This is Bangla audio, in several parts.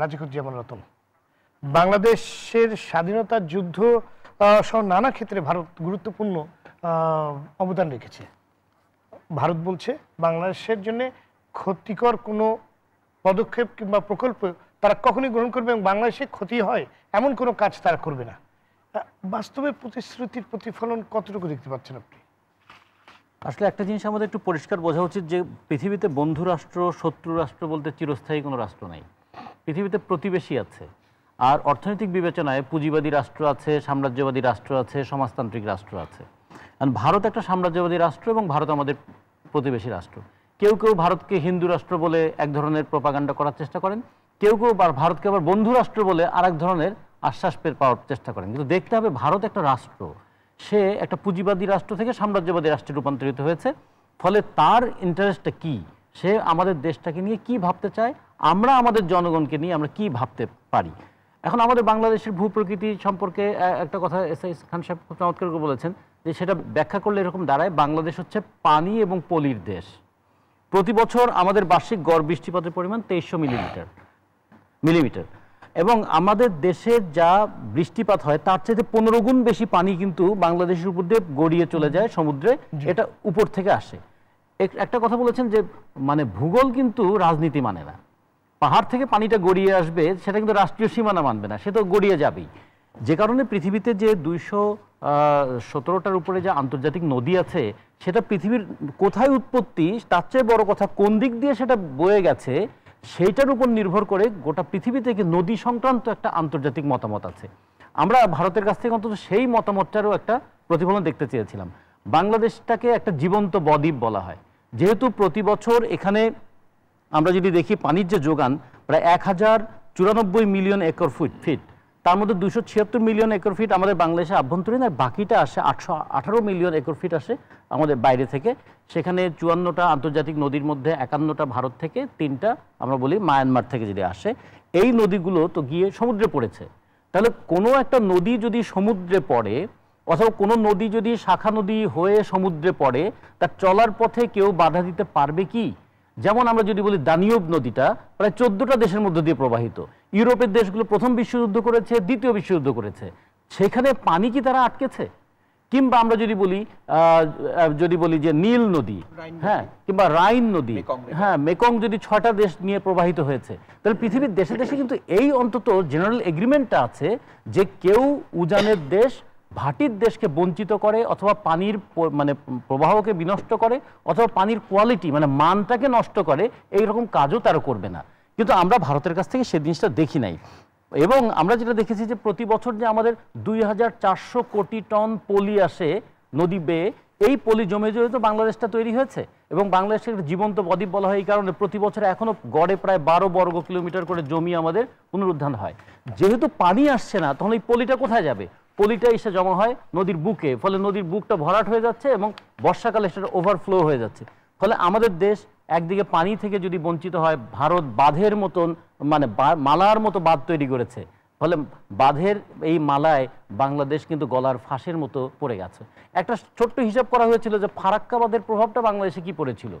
রাজিকুজ্জামান রতন বাংলাদেশের স্বাধীনতা যুদ্ধ সহ নানা ক্ষেত্রে ভারত গুরুত্বপূর্ণ অবদান রেখেছে ভারত বলছে বাংলাদেশের জন্য ক্ষতিকর কোনো পদক্ষেপ কিংবা প্রকল্প তারা কখনই গ্রহণ করবে এবং বাংলাদেশে ক্ষতি হয় এমন কোনো কাজ তারা করবে না বাস্তবে প্রতিশ্রুতির প্রতিফলন কতটুকু দেখতে পাচ্ছেন আপনি আসলে একটা জিনিস আমাদের একটু পরিষ্কার বোঝা উচিত যে পৃথিবীতে বন্ধু রাষ্ট্র শত্রু রাষ্ট্র বলতে চিরস্থায়ী কোনো রাষ্ট্র নাই পৃথিবীতে প্রতিবেশী আছে আর অর্থনৈতিক বিবেচনায় পুঁজিবাদী রাষ্ট্র আছে সাম্রাজ্যবাদী রাষ্ট্র আছে সমাজতান্ত্রিক রাষ্ট্র আছে কারণ ভারত একটা সাম্রাজ্যবাদী রাষ্ট্র এবং ভারত আমাদের প্রতিবেশী রাষ্ট্র কেউ কেউ ভারতকে হিন্দু রাষ্ট্র বলে এক ধরনের প্রপাগান্ডা করার চেষ্টা করেন কেউ কেউ ভারতকে আবার বন্ধু রাষ্ট্র বলে আর এক ধরনের আশ্বাস পের পাওয়ার চেষ্টা করেন কিন্তু দেখতে হবে ভারত একটা রাষ্ট্র সে একটা পুঁজিবাদী রাষ্ট্র থেকে সাম্রাজ্যবাদী রাষ্ট্রে রূপান্তরিত হয়েছে ফলে তার ইন্টারেস্টটা কী সে আমাদের দেশটাকে নিয়ে কি ভাবতে চায় আমরা আমাদের জনগণকে নিয়ে আমরা কি ভাবতে পারি এখন আমাদের বাংলাদেশের ভূপ্রকৃতি সম্পর্কে একটা কথা এস আই খান সাহেব খুব চমৎকার বলেছেন যে সেটা ব্যাখ্যা করলে এরকম দাঁড়ায় বাংলাদেশ হচ্ছে পানি এবং পলির দেশ প্রতি বছর আমাদের বার্ষিক গড় বৃষ্টিপাতের পরিমাণ তেইশশো মিলিমিটার মিলিমিটার এবং আমাদের দেশে যা বৃষ্টিপাত হয় তার চাইতে পনেরো গুণ বেশি পানি কিন্তু বাংলাদেশের উপর দিয়ে গড়িয়ে চলে যায় সমুদ্রে এটা উপর থেকে আসে একটা কথা বলেছেন যে মানে ভূগোল কিন্তু রাজনীতি মানে না পাহাড় থেকে পানিটা গড়িয়ে আসবে সেটা কিন্তু রাষ্ট্রীয় সীমানা মানবে না সে তো গড়িয়ে যাবেই যে কারণে পৃথিবীতে যে দুইশো সতেরোটার উপরে যে আন্তর্জাতিক নদী আছে সেটা পৃথিবীর কোথায় উৎপত্তি তার চেয়ে বড় কথা কোন দিক দিয়ে সেটা বয়ে গেছে সেইটার উপর নির্ভর করে গোটা পৃথিবী থেকে নদী সংক্রান্ত একটা আন্তর্জাতিক মতামত আছে আমরা ভারতের কাছ থেকে অন্তত সেই মতামতটারও একটা প্রতিফলন দেখতে চেয়েছিলাম বাংলাদেশটাকে একটা জীবন্ত বদ্বীপ বলা হয় যেহেতু প্রতি বছর এখানে আমরা যদি দেখি পানির যে যোগান প্রায় এক হাজার চুরানব্বই মিলিয়ন একর ফুট ফিট তার মধ্যে দুশো ছিয়াত্তর মিলিয়ন একর ফিট আমাদের বাংলাদেশে আভ্যন্তরীণ আর বাকিটা আসে আটশো আঠারো মিলিয়ন একর ফিট আসে আমাদের বাইরে থেকে সেখানে চুয়ান্নটা আন্তর্জাতিক নদীর মধ্যে একান্নটা ভারত থেকে তিনটা আমরা বলি মায়ানমার থেকে যদি আসে এই নদীগুলো তো গিয়ে সমুদ্রে পড়েছে তাহলে কোনো একটা নদী যদি সমুদ্রে পড়ে অথবা কোনো নদী যদি শাখা নদী হয়ে সমুদ্রে পড়ে তার চলার পথে কেউ বাধা দিতে পারবে কি যেমন আমরা যদি বলি দানিয়ব নদীটা প্রায় চোদ্দটা দেশের মধ্য দিয়ে প্রবাহিত ইউরোপের দেশগুলো প্রথম বিশ্বযুদ্ধ করেছে দ্বিতীয় বিশ্বযুদ্ধ করেছে সেখানে পানি কি তারা আটকেছে কিংবা আমরা যদি বলি যদি বলি যে নীল নদী হ্যাঁ কিংবা রাইন নদী হ্যাঁ মেকং যদি ছটা দেশ নিয়ে প্রবাহিত হয়েছে তাহলে পৃথিবীর দেশে দেশে কিন্তু এই অন্তত জেনারেল এগ্রিমেন্টটা আছে যে কেউ উজানের দেশ ভাটির দেশকে বঞ্চিত করে অথবা পানির মানে প্রবাহকে বিনষ্ট করে অথবা পানির কোয়ালিটি মানে মানটাকে নষ্ট করে এই রকম কাজও তারা করবে না কিন্তু আমরা ভারতের কাছ থেকে সে জিনিসটা দেখি নাই এবং আমরা যেটা দেখেছি যে প্রতি বছর যে আমাদের দুই কোটি টন পলি আসে নদী বেয়ে এই পলি জমে জমে তো বাংলাদেশটা তৈরি হয়েছে এবং বাংলাদেশের একটা জীবন্ত বদ্বীপ বলা হয় এই কারণে প্রতি বছর এখনও গড়ে প্রায় বারো বর্গ কিলোমিটার করে জমি আমাদের পুনরুদ্ধান হয় যেহেতু পানি আসছে না তখন এই পলিটা কোথায় যাবে পলিটা এসে জমা হয় নদীর বুকে ফলে নদীর বুকটা ভরাট হয়ে যাচ্ছে এবং বর্ষাকালে সেটা ওভারফ্লো হয়ে যাচ্ছে ফলে আমাদের দেশ একদিকে পানি থেকে যদি বঞ্চিত হয় ভারত বাঁধের মতন মানে মালার মতো বাঁধ তৈরি করেছে ফলে বাঁধের এই মালায় বাংলাদেশ কিন্তু গলার ফাঁসের মতো পড়ে গেছে একটা ছোট্ট হিসাব করা হয়েছিল যে ফারাক্কাবাদের প্রভাবটা বাংলাদেশে কি পড়েছিল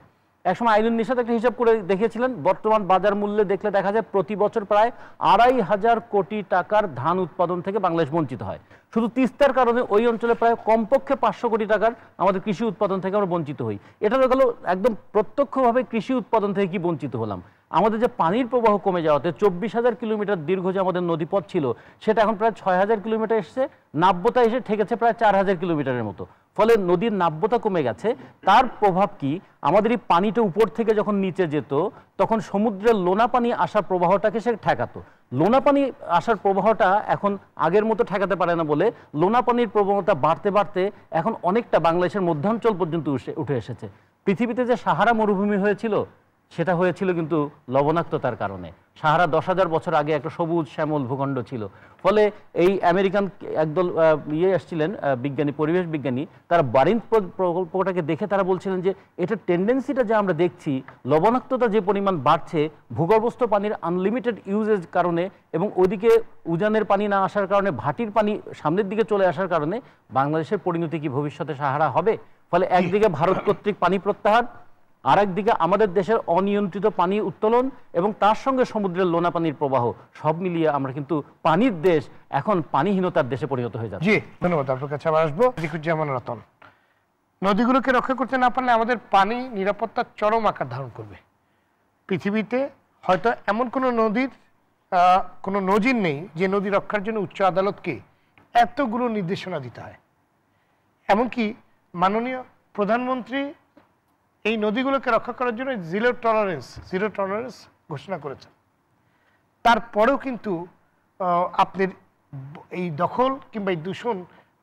একসময় আইনুল নিষাদ একটা হিসাব করে দেখিয়েছিলেন বর্তমান বাজার মূল্যে দেখলে দেখা যায় প্রতি বছর প্রায় আড়াই হাজার কোটি টাকার ধান উৎপাদন থেকে বাংলাদেশ বঞ্চিত হয় শুধু তিস্তার কারণে ওই অঞ্চলে প্রায় কমপক্ষে পাঁচশো কোটি টাকার আমাদের কৃষি উৎপাদন থেকে আমরা বঞ্চিত হই এটা তো গেল একদম প্রত্যক্ষভাবে কৃষি উৎপাদন থেকে কি বঞ্চিত হলাম আমাদের যে পানির প্রবাহ কমে যাওয়াতে চব্বিশ হাজার কিলোমিটার দীর্ঘ যে আমাদের নদীপথ ছিল সেটা এখন প্রায় ছয় হাজার কিলোমিটার এসেছে নাব্যতা এসে ঠেকেছে প্রায় চার হাজার কিলোমিটারের মতো ফলে নদীর নাব্যতা কমে গেছে তার প্রভাব কি আমাদের এই পানিটা উপর থেকে যখন নিচে যেত তখন সমুদ্রের লোনা পানি আসার প্রবাহটাকে সে ঠেকাতো লোনা পানি আসার প্রবাহটা এখন আগের মতো ঠেকাতে পারে না বলে লোনা পানির প্রবণতা বাড়তে বাড়তে এখন অনেকটা বাংলাদেশের মধ্যাঞ্চল পর্যন্ত উঠে এসেছে পৃথিবীতে যে সাহারা মরুভূমি হয়েছিল সেটা হয়েছিল কিন্তু লবণাক্ততার কারণে সাহারা দশ হাজার বছর আগে একটা সবুজ শ্যামল ভূখণ্ড ছিল ফলে এই আমেরিকান একদল ইয়ে আসছিলেন বিজ্ঞানী পরিবেশ বিজ্ঞানী তারা বারিন প্রকল্পটাকে দেখে তারা বলছিলেন যে এটার টেন্ডেন্সিটা যে আমরা দেখছি লবণাক্ততা যে পরিমাণ বাড়ছে ভূগর্ভস্থ পানির আনলিমিটেড ইউজের কারণে এবং ওদিকে উজানের পানি না আসার কারণে ভাটির পানি সামনের দিকে চলে আসার কারণে বাংলাদেশের পরিণতি কি ভবিষ্যতে সাহারা হবে ফলে একদিকে ভারত কর্তৃক পানি প্রত্যাহার আরেকদিকে আমাদের দেশের অনিয়ন্ত্রিত পানি উত্তোলন এবং তার সঙ্গে সমুদ্রের লোনা পানির প্রবাহ সব মিলিয়ে আমরা কিন্তু পানির দেশ এখন পানিহীনতার দেশে পরিণত হয়ে যাচ্ছে জি ধন্যবাদ আপনার কাছে আবার আসবো যেমন রতন নদীগুলোকে রক্ষা করতে না পারলে আমাদের পানি নিরাপত্তার চরম আকার ধারণ করবে পৃথিবীতে হয়তো এমন কোনো নদীর কোনো নজির নেই যে নদী রক্ষার জন্য উচ্চ আদালতকে এতগুলো নির্দেশনা দিতে হয় এমনকি মাননীয় প্রধানমন্ত্রী এই নদীগুলোকে রক্ষা করার জন্য জিরো টলারেন্স জিরো টলারেন্স ঘোষণা করেছেন তারপরেও কিন্তু আপনার এই দখল কিংবা এই দূষণ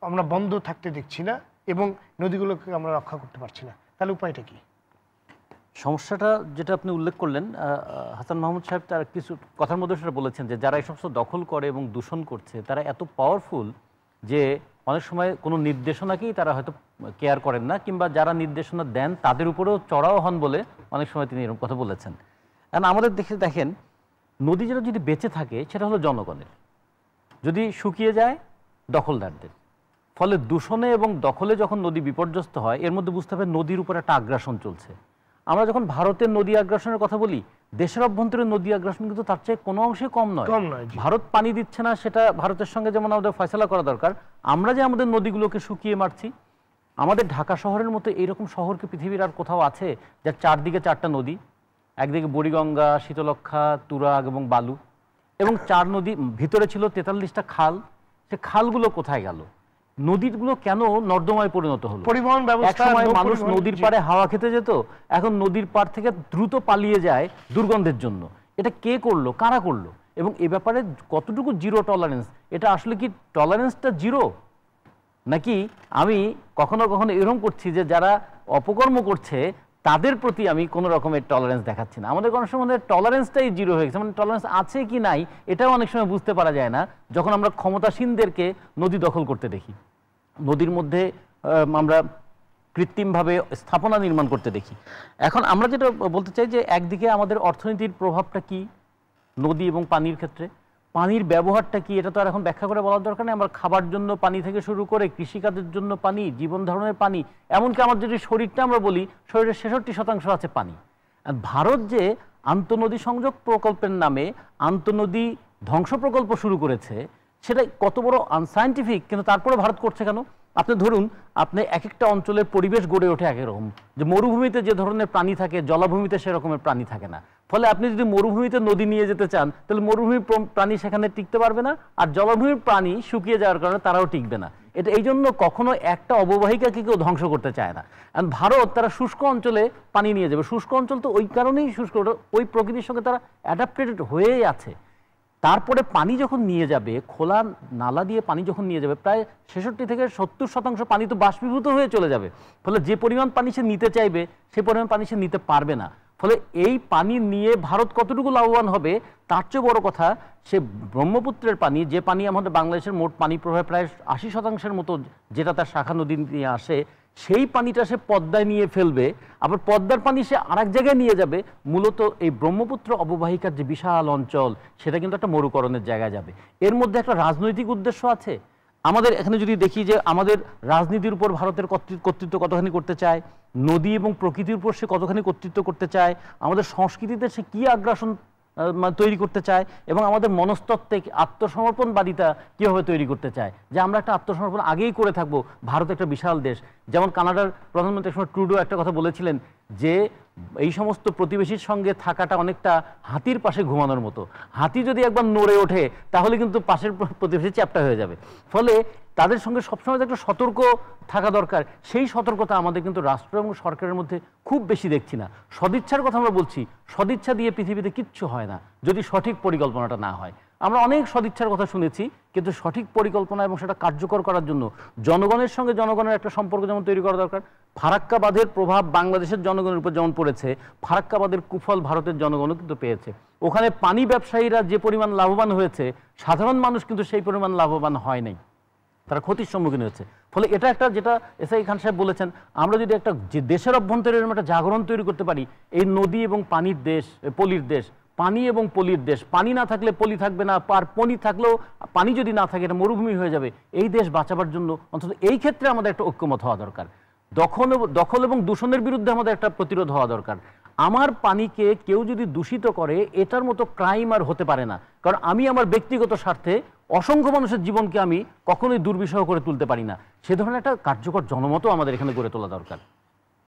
আমরা বন্ধ থাকতে দেখছি না এবং নদীগুলোকে আমরা রক্ষা করতে পারছি না তাহলে উপায়টা কি সমস্যাটা যেটা আপনি উল্লেখ করলেন হাসান মাহমুদ সাহেব তার কিছু কথার মধ্যে সেটা বলেছেন যে যারা এই সমস্ত দখল করে এবং দূষণ করছে তারা এত পাওয়ারফুল যে অনেক সময় কোনো নির্দেশনাকেই তারা হয়তো কেয়ার করেন না কিংবা যারা নির্দেশনা দেন তাদের উপরেও চড়াও হন বলে অনেক সময় তিনি এরকম কথা বলেছেন কারণ আমাদের দেখে দেখেন নদী যেটা যদি বেঁচে থাকে সেটা হলো জনগণের যদি শুকিয়ে যায় দখলদারদের ফলে দূষণে এবং দখলে যখন নদী বিপর্যস্ত হয় এর মধ্যে বুঝতে হবে নদীর উপর একটা আগ্রাসন চলছে আমরা যখন ভারতের নদী আগ্রাসনের কথা বলি দেশের অভ্যন্তরে নদী আগ্রাসন কিন্তু তার চেয়ে কোনো অংশে কম নয় কম নয় ভারত পানি দিচ্ছে না সেটা ভারতের সঙ্গে যেমন আমাদের ফয়সলা করা দরকার আমরা যে আমাদের নদীগুলোকে শুকিয়ে মারছি আমাদের ঢাকা শহরের মতো এইরকম শহরকে পৃথিবীর আর কোথাও আছে যার চারদিকে চারটা নদী একদিকে বুড়িগঙ্গা শীতলক্ষা তুরাগ এবং বালু এবং চার নদী ভিতরে ছিল তেতাল্লিশটা খাল সে খালগুলো কোথায় গেল নদীগুলো কেন নর্দমায় পরিণত হলো পরিবহন ব্যবস্থা মানুষ নদীর পাড়ে হাওয়া খেতে যেত এখন নদীর পাড় থেকে দ্রুত পালিয়ে যায় দুর্গন্ধের জন্য এটা কে করলো কারা করলো এবং এ ব্যাপারে কতটুকু জিরো টলারেন্স এটা আসলে কি টলারেন্সটা জিরো নাকি আমি কখনো কখনো এরকম করছি যে যারা অপকর্ম করছে তাদের প্রতি আমি কোনো রকমের টলারেন্স দেখাচ্ছি না আমাদের কোনো সময় টলারেন্সটাই জিরো হয়ে গেছে মানে টলারেন্স আছে কি নাই এটাও অনেক সময় বুঝতে পারা যায় না যখন আমরা ক্ষমতাসীনদেরকে নদী দখল করতে দেখি নদীর মধ্যে আমরা কৃত্রিমভাবে স্থাপনা নির্মাণ করতে দেখি এখন আমরা যেটা বলতে চাই যে একদিকে আমাদের অর্থনীতির প্রভাবটা কি নদী এবং পানির ক্ষেত্রে পানির ব্যবহারটা কি এটা তো আর এখন ব্যাখ্যা করে বলার দরকার নেই আমার খাবার জন্য পানি থেকে শুরু করে কৃষিকাজের জন্য পানি জীবন ধারণের পানি এমনকি আমার যদি শরীরটা আমরা বলি শরীরের ছেষট্টি শতাংশ আছে পানি ভারত যে আন্তনদী সংযোগ প্রকল্পের নামে আন্তনদী ধ্বংস প্রকল্প শুরু করেছে সেটা কত বড় আনসাইন্টিফিক কিন্তু তারপরে ভারত করছে কেন আপনি ধরুন আপনি এক একটা অঞ্চলের পরিবেশ গড়ে ওঠে একরকম যে মরুভূমিতে যে ধরনের প্রাণী থাকে জলাভূমিতে সেরকমের প্রাণী থাকে না ফলে আপনি যদি মরুভূমিতে নদী নিয়ে যেতে চান তাহলে মরুভূমির প্রাণী সেখানে টিকতে পারবে না আর জলাভূমির প্রাণী শুকিয়ে যাওয়ার কারণে তারাও টিকবে না এটা এই জন্য কখনো একটা অববাহিকাকে কেউ ধ্বংস করতে চায় না কারণ ভারত তারা শুষ্ক অঞ্চলে পানি নিয়ে যাবে শুষ্ক অঞ্চল তো ওই কারণেই শুষ্ক ওই প্রকৃতির সঙ্গে তারা অ্যাডাপ্টেড হয়েই আছে তারপরে পানি যখন নিয়ে যাবে খোলা নালা দিয়ে পানি যখন নিয়ে যাবে প্রায় ছেষট্টি থেকে সত্তর শতাংশ পানি তো বাষ্পীভূত হয়ে চলে যাবে ফলে যে পরিমাণ পানি সে নিতে চাইবে সে পরিমাণ পানি সে নিতে পারবে না ফলে এই পানি নিয়ে ভারত কতটুকু লাভবান হবে তার চেয়ে বড় কথা সে ব্রহ্মপুত্রের পানি যে পানি আমাদের বাংলাদেশের মোট পানি প্রবাহ প্রায় আশি শতাংশের মতো যেটা তার শাখা নদী নিয়ে আসে সেই পানিটা সে পদ্মায় নিয়ে ফেলবে আবার পদ্মার পানি সে আরেক জায়গায় নিয়ে যাবে মূলত এই ব্রহ্মপুত্র অববাহিকার যে বিশাল অঞ্চল সেটা কিন্তু একটা মরুকরণের জায়গায় যাবে এর মধ্যে একটা রাজনৈতিক উদ্দেশ্য আছে আমাদের এখানে যদি দেখি যে আমাদের রাজনীতির উপর ভারতের কর্তৃত্ব কতখানি করতে চায় নদী এবং প্রকৃতির উপর সে কতখানি কর্তৃত্ব করতে চায় আমাদের সংস্কৃতিতে সে কী আগ্রাসন তৈরি করতে চায় এবং আমাদের মনস্তত্ত্বে আত্মসমর্পণবাদিতা কীভাবে তৈরি করতে চায় যে আমরা একটা আত্মসমর্পণ আগেই করে থাকব ভারত একটা বিশাল দেশ যেমন কানাডার প্রধানমন্ত্রী সময় ট্রুডো একটা কথা বলেছিলেন যে এই সমস্ত প্রতিবেশীর সঙ্গে থাকাটা অনেকটা হাতির পাশে ঘুমানোর মতো হাতি যদি একবার নড়ে ওঠে তাহলে কিন্তু পাশের প্রতিবেশী চ্যাপ্টা হয়ে যাবে ফলে তাদের সঙ্গে সবসময় একটা সতর্ক থাকা দরকার সেই সতর্কতা আমাদের কিন্তু রাষ্ট্র এবং সরকারের মধ্যে খুব বেশি দেখছি না সদিচ্ছার কথা আমরা বলছি সদিচ্ছা দিয়ে পৃথিবীতে কিচ্ছু হয় না যদি সঠিক পরিকল্পনাটা না হয় আমরা অনেক সদিচ্ছার কথা শুনেছি কিন্তু সঠিক পরিকল্পনা এবং সেটা কার্যকর করার জন্য জনগণের সঙ্গে জনগণের একটা সম্পর্ক যেমন তৈরি করা দরকার ফারাক্কাবাদের প্রভাব বাংলাদেশের জনগণের উপর যেমন পড়েছে ফারাক্কাবাদের কুফল ভারতের জনগণও কিন্তু পেয়েছে ওখানে পানি ব্যবসায়ীরা যে পরিমাণ লাভবান হয়েছে সাধারণ মানুষ কিন্তু সেই পরিমাণ লাভবান হয় নাই তারা ক্ষতির সম্মুখীন হয়েছে ফলে এটা একটা যেটা আই খান সাহেব বলেছেন আমরা যদি একটা যে দেশের অভ্যন্তরে একটা জাগরণ তৈরি করতে পারি এই নদী এবং পানির দেশ পলির দেশ পানি এবং পলির দেশ পানি না থাকলে পলি থাকবে না আর পনি থাকলেও পানি যদি না থাকে এটা মরুভূমি হয়ে যাবে এই দেশ বাঁচাবার জন্য অন্তত এই ক্ষেত্রে আমাদের একটা ঐক্যমত হওয়া দরকার দখল দখল এবং দূষণের বিরুদ্ধে আমাদের একটা প্রতিরোধ হওয়া দরকার আমার পানিকে কেউ যদি দূষিত করে এটার মতো ক্রাইম আর হতে পারে না কারণ আমি আমার ব্যক্তিগত স্বার্থে অসংখ্য মানুষের জীবনকে আমি কখনোই দুর্বিষহ করে তুলতে পারি না সে ধরনের একটা কার্যকর জনমতও আমাদের এখানে গড়ে তোলা দরকার